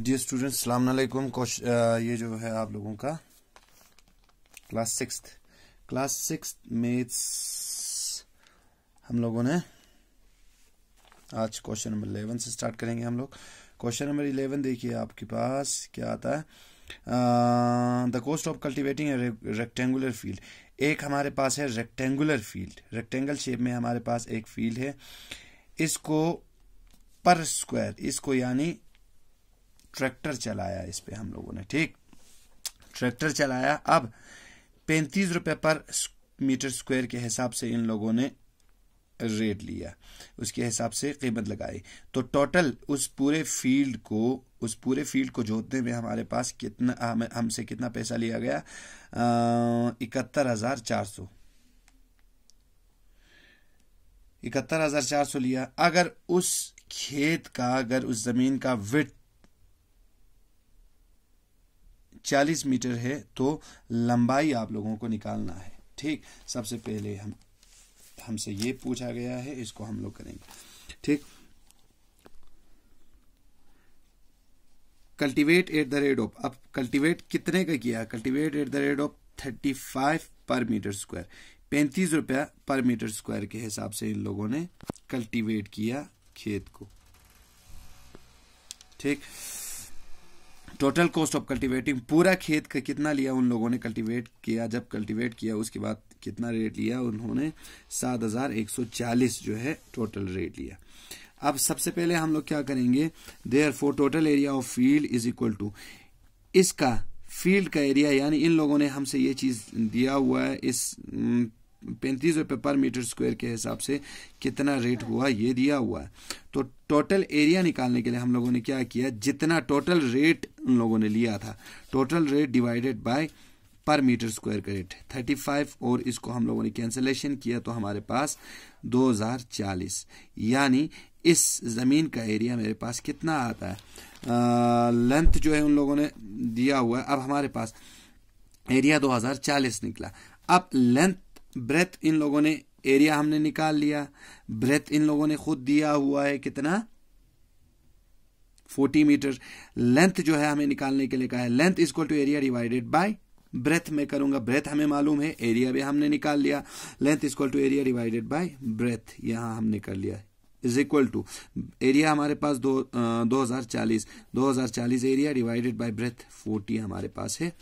dear student सलामकुम ये जो है आप लोगों का class six class six maths हम लोगों ने आज क्वेश्चन नंबर इलेवन से स्टार्ट करेंगे हम लोग क्वेश्चन नंबर इलेवन देखिए आपके पास क्या आता है the cost of cultivating rectangular field एक हमारे पास है रेक्टेंगुलर फील्ड रेक्टेंगल शेप में हमारे पास एक फील्ड है इसको पर स्क्वायर इसको यानी ट्रैक्टर चलाया इस पे हम लोगों ने ठीक ट्रैक्टर चलाया अब पैंतीस रुपये पर मीटर स्क्वायर के हिसाब से इन लोगों ने रेट लिया उसके हिसाब से कीमत लगाई तो टोटल उस पूरे फील्ड को उस पूरे फील्ड को जोतने में हमारे पास कितना हम, हमसे कितना पैसा लिया गया इकहत्तर हजार चार सौ इकहत्तर हजार चार सौ लिया अगर उस खेत का अगर उस जमीन का विथ 40 मीटर है तो लंबाई आप लोगों को निकालना है ठीक सबसे पहले हम हमसे ये पूछा गया है इसको हम लोग करेंगे ठीक cultivate at the rate of अब कल्टीवेट कितने का किया cultivate at the rate of thirty five per metre square पैंतीस रुपया पर मीटर स्क्वायर के हिसाब से इन लोगों ने कल्टीवेट किया खेत को ठीक टोटल कॉस्ट ऑफ कल्टीवेटिंग पूरा खेत का कितना लिया उन लोगों ने कल्टीवेट किया जब कल्टीवेट किया उसके बाद कितना रेट लिया उन्होंने सात हजार एक सौ चालीस जो है टोटल रेट लिया अब सबसे पहले हम लोग क्या करेंगे therefore total area of field is equal to इसका फील्ड का एरिया यानी इन लोगों ने हमसे ये चीज दिया हुआ है इस पैंतीस रुपये पर मीटर स्क्वायर के हिसाब से कितना रेट हुआ ये दिया हुआ है तो टोटल एरिया निकालने के लिए हम लोगों ने क्या किया जितना टोटल रेट उन लोगों ने लिया था total rate divided by per metre square का रेट थर्टी फाइव और इसको हम लोगों ने कैंसलेशन किया तो हमारे पास दो हजार चालीस यानी इस ज़मीन का एरिया मेरे पास कितना आता है लेंथ जो है उन लोगों ने दिया हुआ है अब हमारे पास एरिया 2040 निकला अब लेंथ ब्रेथ इन लोगों ने एरिया हमने निकाल लिया ब्रेथ इन लोगों ने खुद दिया हुआ है कितना 40 मीटर लेंथ जो है हमें निकालने के लिए कहा है length is to area divided by breadth में करूंगा ब्रेथ हमें मालूम है एरिया भी हमने निकाल लिया length is to area divided by breadth यहां हमने कर लिया इज इक्वल टू एरिया हमारे पास दो हजार चालीस दो हजार चालीस area divided by breadth forty हमारे पास है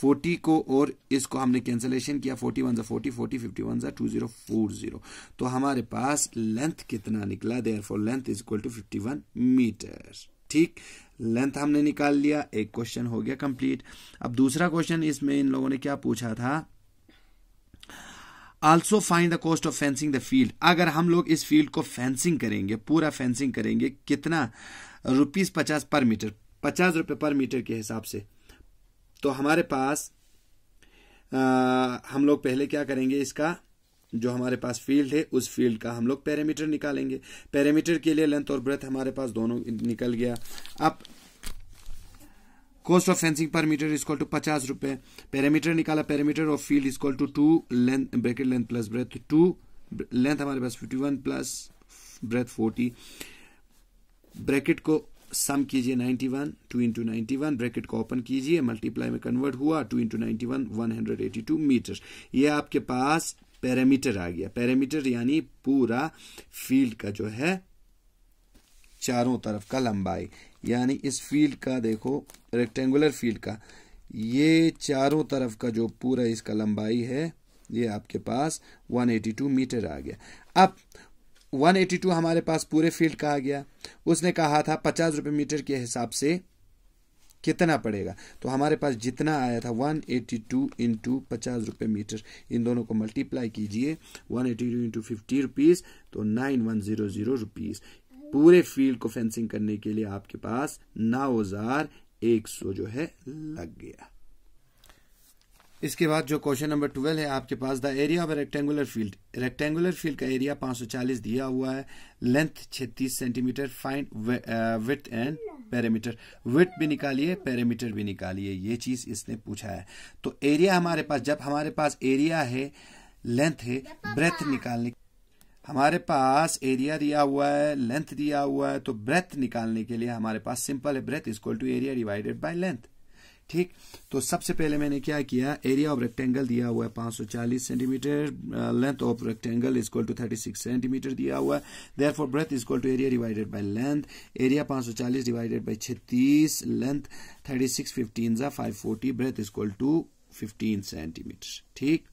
फोर्टी को और इसको हमने कैंसलेशन किया फोर्टी वन ज़ा forty forty fifty one two zero four zero तो हमारे पास लेंथ कितना निकला therefore length is equal to fifty one metre ठीक लेंथ हमने निकाल लिया एक क्वेश्चन हो गया कंप्लीट अब दूसरा क्वेश्चन इसमें इन लोगों ने क्या पूछा था also find the cost of fencing the field अगर हम लोग इस फील्ड को फेंसिंग करेंगे पूरा फेंसिंग करेंगे कितना रुपीज पचास पर मीटर पचास रुपये पर मीटर के हिसाब से तो हमारे पास आ, हम लोग पहले क्या करेंगे इसका जो हमारे पास फील्ड है उस फील्ड का हम लोग पैरामीटर निकालेंगे पैरामीटर के लिए लेंथ और ब्रेथ हमारे पास दोनों निकल गया अब cost of fencing per metre equal to पचास रुपए पैरामीटर निकाला parameter of field equal to two length bracket length plus breadth two length हमारे पास fifty one plus breadth forty bracket को सम कीजिए ninety one two into ninety bracket को open कीजिए multiply में कन्वर्ट हुआ two into ninety one one hundred eighty two metre ये आपके पास पैरामीटर आ गया पैरामीटर यानी पूरा फील्ड का जो है चारों तरफ का लंबाई यानी इस फील्ड का देखो रेक्टेंगुलर फील्ड का ये चारों तरफ का जो पूरा इसका लंबाई है ये आपके पास 182 मीटर आ गया अब 182 हमारे पास पूरे फील्ड का आ गया उसने कहा था पचास रुपये मीटर के हिसाब से कितना पड़ेगा तो हमारे पास जितना आया था 182 एटी टू इंटू पचास रुपये मीटर इन दोनों को मल्टीप्लाई कीजिए 182 eighty two into fifty rupees तो nine one zero zero rupees पूरे फील्ड को फेंसिंग करने के लिए आपके पास नौ हजार एक सौ जो है लग गया इसके बाद जो क्वेश्चन नंबर ट्वेल्व है आपके पास the area of rectangular field rectangular field का एरिया 540 दिया हुआ है length 36 centimetre find width and parameter width भी निकालिए पैरामीटर भी निकालिए ये चीज इसने पूछा है तो एरिया हमारे पास जब हमारे पास एरिया है लेंथ है ब्रेथ निकालने हमारे पास एरिया दिया हुआ है लेंथ दिया हुआ है तो ब्रेथ निकालने के लिए हमारे पास सिंपल है breadth is equal to area divided by length ठीक तो सबसे पहले मैंने क्या किया एरिया ऑफ रेक्टेंगल दिया हुआ है 540 centimetre length of rectangle is equal to 36 centimetre दिया हुआ है therefore breadth is equal to area divided by length area 540 divided by 36 length 36 six fifteen ज़ा five breadth is equal to 15 centimetre ठीक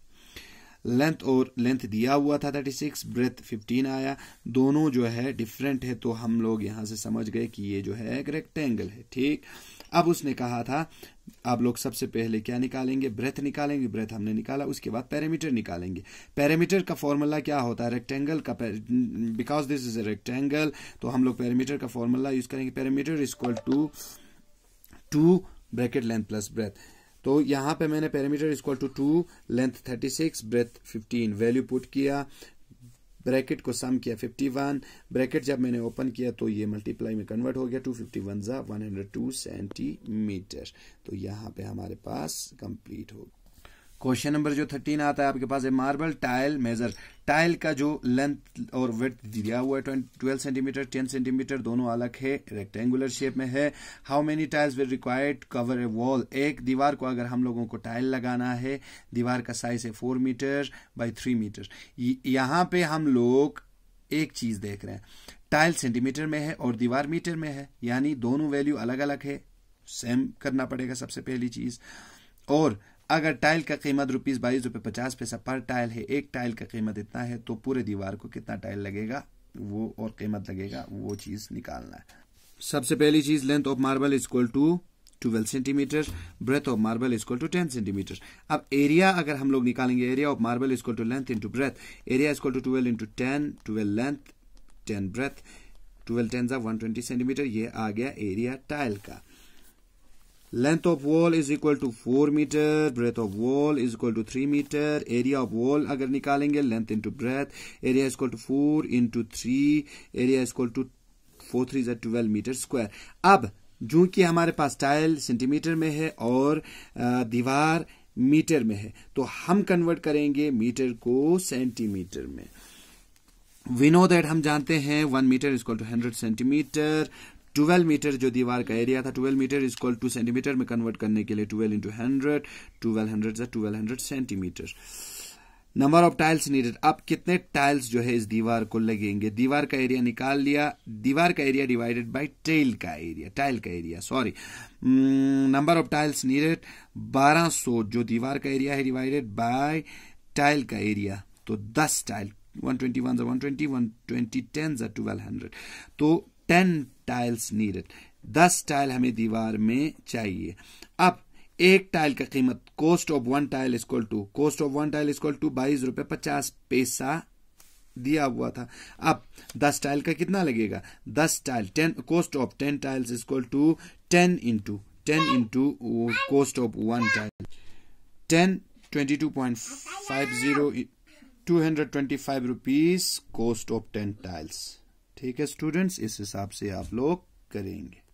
length और length दिया हुआ था 36 breath 15 आया दोनों जो है डिफरेंट है तो हम लोग यहां से समझ गए कि ये जो है एक रेक्टेंगल है ठीक अब उसने कहा था आप लोग सबसे पहले क्या निकालेंगे ब्रेथ निकालेंगे ब्रेथ हमने निकाला उसके बाद पैरामीटर निकालेंगे पैरामीटर का फॉर्मूला क्या होता है रेक्टेंगल का because this is a rectangle तो हम लोग पैरामीटर का फॉर्मूला यूज करेंगे parameter is equal to two bracket length plus breadth तो यहाँ पे मैंने parameter equal to two length thirty six breadth fifteen value put किया ब्रैकेट को सम किया 51 ब्रैकेट जब मैंने ओपन किया तो ये मल्टीप्लाई में कन्वर्ट हो गया 251 फिफ्टी वन ज़ा वन सेंटीमीटर तो यहाँ पे हमारे पास कंप्लीट होगा क्वेश्चन नंबर जो थर्टीन आता है आपके पास है मार्बल टाइल मेजर टाइल का जो लेंथ और वेथ दिया हुआ है ट्वेल्व सेंटीमीटर टेन सेंटीमीटर दोनों अलग है रेक्टेंगुलर शेप में है how many tiles will required cover a wall एक दीवार को अगर हम लोगों को टाइल लगाना है दीवार का साइज है four metre by three metre यहाँ पे हम लोग एक चीज देख रहे हैं टाइल सेंटीमीटर में है और दीवार मीटर में है यानी दोनों वैल्यू अलग अलग है सेम करना पड़ेगा सबसे पहली चीज और अगर टाइल का कीमत रुपीज़ बाईस रुपये पचास पैसा पर टाइल है एक टाइल का कीमत इतना है तो पूरे दीवार को कितना टाइल लगेगा वो और कीमत लगेगा वो चीज़ निकालना है सबसे पहली चीज़ length of marble is equal to twelve centimetre breadth of marble is equal to ten centimetre अब एरिया अगर हम लोग निकालेंगे area of marble is equal to length into breadth area is equal to twelve into ten twelve length ten breadth twelve ten one twenty centimetre ये आ गया area tile का length of wall is equal to four metre breadth of wall is equal to three metre area of wall अगर निकालेंगे length into breadth area is to four into three area is to four three जै twelve metre square अब जो कि हमारे पास tile centimetre में है और दीवार मीटर में है तो हम कन्वर्ट करेंगे मीटर को सेंटीमीटर में वी नो दैट हम जानते हैं one metre is to hundred centimetre 12 metre जो दीवार का एरिया था twelve metre is equal to centimetre में कन्वर्ट करने के लिए twelve into hundred twelve hundred hundred centimetre number of tiles needed अब कितने टाइल्स जो है इस दीवार को लगेंगे दीवार का एरिया निकाल लिया दीवार का एरिया डिवाइडेड बाय टेल का एरिया टाइल का area sorry number of tiles needed 1200 जो दीवार का एरिया है डिवाइडेड बाय टाइल का एरिया तो 10 टाइल 121 ट्वेंटी टेन 120 10 1200 तो टेन टाइल्स नीडेड दस टाइल हमें दीवार में चाहिए अब एक टाइल का कीमत cost of one tile is equal to cost of one tile is equal to बाईस रुपए पचास पैसा दिया हुआ था अब दस टाइल का कितना लगेगा दस tile ten cost of ten tiles is equal to ten into ten into cost of one tile ten twenty two point five zero two hundred twenty five rupees cost of ten tiles ठीक है students इस हिसाब से आप लोग करेंगे